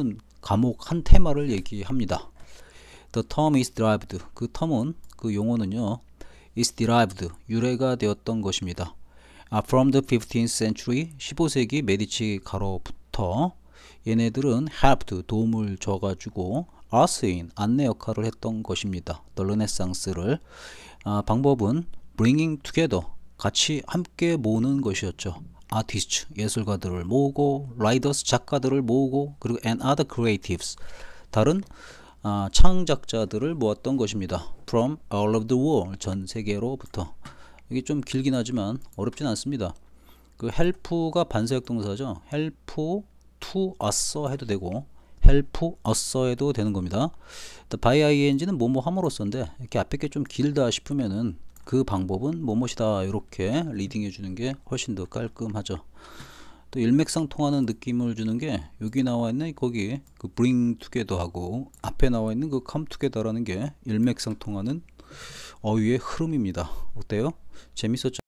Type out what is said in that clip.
은 감옥 한 테마를 얘기합니다. The term is derived. 그 텀은 그 용어는요. is derived 유래가 되었던 것입니다. 아, from the 15th century 15세기 메디치 가로부터 얘네들은 helped 도움을 줘가지고 us인 안내 역할을 했던 것입니다. t 르네상스를 아, 방법은 bringing together 같이 함께 모으는 것이었죠. 아티스트 예술가들을 모으고 라이더스 작가들을 모으고 그리고 and other creatives 다른 아, 창작자들을 모았던 것입니다. From all of the world 전 세계로부터 이게 좀 길긴 하지만 어렵진 않습니다. 그 help가 반사역 동사죠. help to us 해도 되고 help us 해도 되는 겁니다. by ing는 뭐뭐 함으로써인데 이렇게 앞에 게좀 길다 싶으면은 그 방법은 뭐뭇이다 이렇게 리딩해 주는 게 훨씬 더 깔끔하죠 또 일맥상통하는 느낌을 주는 게 여기 나와 있는 거기 그 bring together 하고 앞에 나와 있는 그 come together 라는 게 일맥상통하는 어휘의 흐름입니다 어때요 재밌었죠